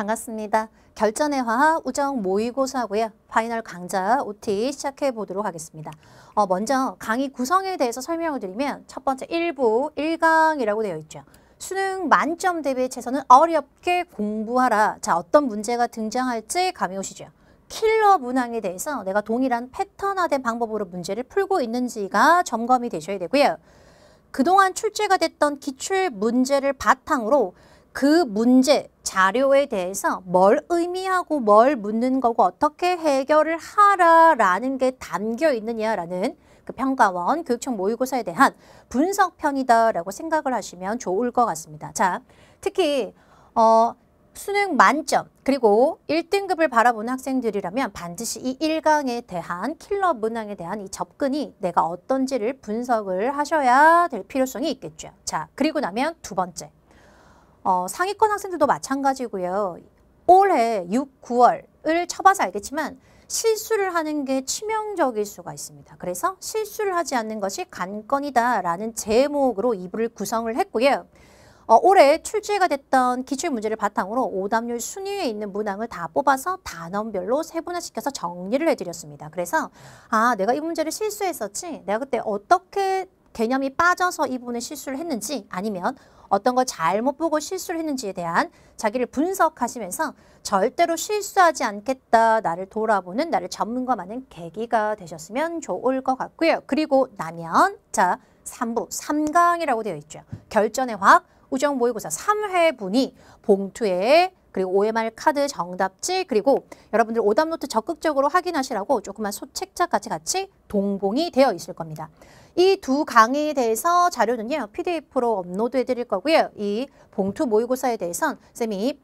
반갑습니다. 결전의 화학 우정 모의고사고요. 파이널 강좌 OT 시작해 보도록 하겠습니다. 어, 먼저 강의 구성에 대해서 설명을 드리면 첫 번째 1부 1강이라고 되어 있죠. 수능 만점 대비 최선은 어렵게 공부하라. 자, 어떤 문제가 등장할지 감이 오시죠. 킬러 문항에 대해서 내가 동일한 패턴화된 방법으로 문제를 풀고 있는지가 점검이 되셔야 되고요. 그동안 출제가 됐던 기출 문제를 바탕으로 그 문제, 자료에 대해서 뭘 의미하고 뭘 묻는 거고 어떻게 해결을 하라라는 게 담겨 있느냐라는 그 평가원 교육청 모의고사에 대한 분석편이다라고 생각을 하시면 좋을 것 같습니다. 자, 특히 어, 수능 만점 그리고 1등급을 바라보는 학생들이라면 반드시 이 1강에 대한 킬러 문항에 대한 이 접근이 내가 어떤지를 분석을 하셔야 될 필요성이 있겠죠. 자, 그리고 나면 두 번째. 어, 상위권 학생들도 마찬가지고요. 올해 6, 9월을 쳐봐서 알겠지만 실수를 하는 게 치명적일 수가 있습니다. 그래서 실수를 하지 않는 것이 관건이다라는 제목으로 이부를 구성을 했고요. 어, 올해 출제가 됐던 기출문제를 바탕으로 오답률 순위에 있는 문항을 다 뽑아서 단원별로 세분화시켜서 정리를 해드렸습니다. 그래서 아 내가 이 문제를 실수했었지 내가 그때 어떻게 개념이 빠져서 이분의 실수를 했는지 아니면 어떤 걸 잘못 보고 실수를 했는지에 대한 자기를 분석하시면서 절대로 실수하지 않겠다 나를 돌아보는 나를 전문가 많은 계기가 되셨으면 좋을 것 같고요. 그리고 나면 자 3부 3강이라고 되어 있죠. 결전의 화학 우정 모의고사 3회분이 봉투에 그리고 OMR 카드 정답지 그리고 여러분들 오답 노트 적극적으로 확인하시라고 조그만 소책자 같이 같이 동봉이 되어 있을 겁니다. 이 두 강의에 대해서 자료는요. PDF로 업로드해 드릴 거고요. 이 봉투 모의고사에 대해선 쌤이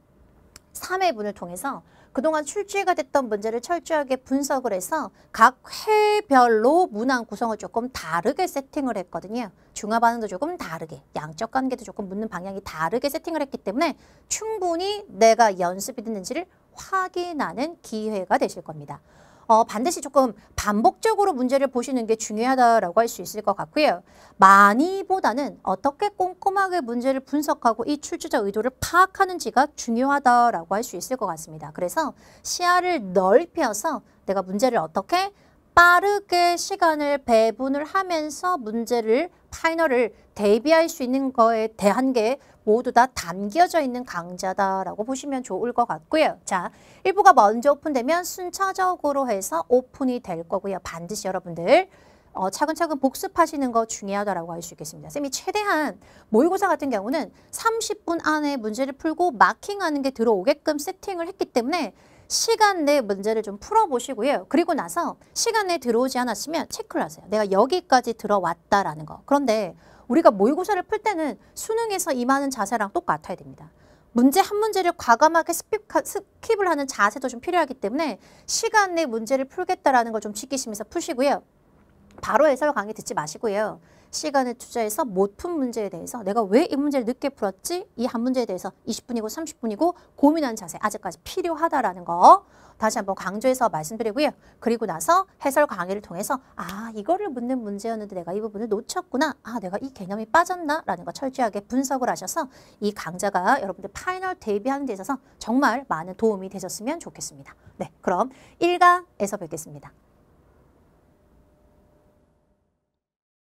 3회분을 통해서 그동안 출제가 됐던 문제를 철저하게 분석을 해서 각 회별로 문항 구성을 조금 다르게 세팅을 했거든요. 중화 반응도 조금 다르게, 양적 관계도 조금 묻는 방향이 다르게 세팅을 했기 때문에 충분히 내가 연습이 됐는지를 확인하는 기회가 되실 겁니다. 어, 반드시 조금 반복적으로 문제를 보시는 게중요하다고할 수 있을 것 같고요. 많이보다는 어떻게 꼼꼼하게 문제를 분석하고 이 출제자 의도를 파악하는지가 중요하다고할 수 있을 것 같습니다. 그래서 시야를 넓혀서 내가 문제를 어떻게 빠르게 시간을 배분을 하면서 문제를 파이널을 대비할 수 있는 거에 대한 게 모두 다 담겨져 있는 강좌다라고 보시면 좋을 것 같고요. 자, 일부가 먼저 오픈되면 순차적으로 해서 오픈이 될 거고요. 반드시 여러분들 어, 차근차근 복습하시는 거중요하다고할 수 있겠습니다. 쌤이 최대한 모의고사 같은 경우는 30분 안에 문제를 풀고 마킹하는 게 들어오게끔 세팅을 했기 때문에 시간 내 문제를 좀 풀어보시고요. 그리고 나서 시간 내 들어오지 않았으면 체크를 하세요. 내가 여기까지 들어왔다라는 거. 그런데 우리가 모의고사를 풀 때는 수능에서 임하는 자세랑 똑같아야 됩니다. 문제 한 문제를 과감하게 스킵, 을 하는 자세도 좀 필요하기 때문에 시간 내 문제를 풀겠다라는 걸 좀 지키시면서 푸시고요. 바로 해설 강의 듣지 마시고요. 시간을 투자해서 못 푼 문제에 대해서 내가 왜 이 문제를 늦게 풀었지? 이 한 문제에 대해서 20분이고 30분이고 고민하는 자세 아직까지 필요하다라는 거 다시 한번 강조해서 말씀드리고요. 그리고 나서 해설 강의를 통해서 아 이거를 묻는 문제였는데 내가 이 부분을 놓쳤구나. 아 내가 이 개념이 빠졌나? 라는 거 철저하게 분석을 하셔서 이 강좌가 여러분들 파이널 대비하는 데 있어서 정말 많은 도움이 되셨으면 좋겠습니다. 네 그럼 1강에서 뵙겠습니다.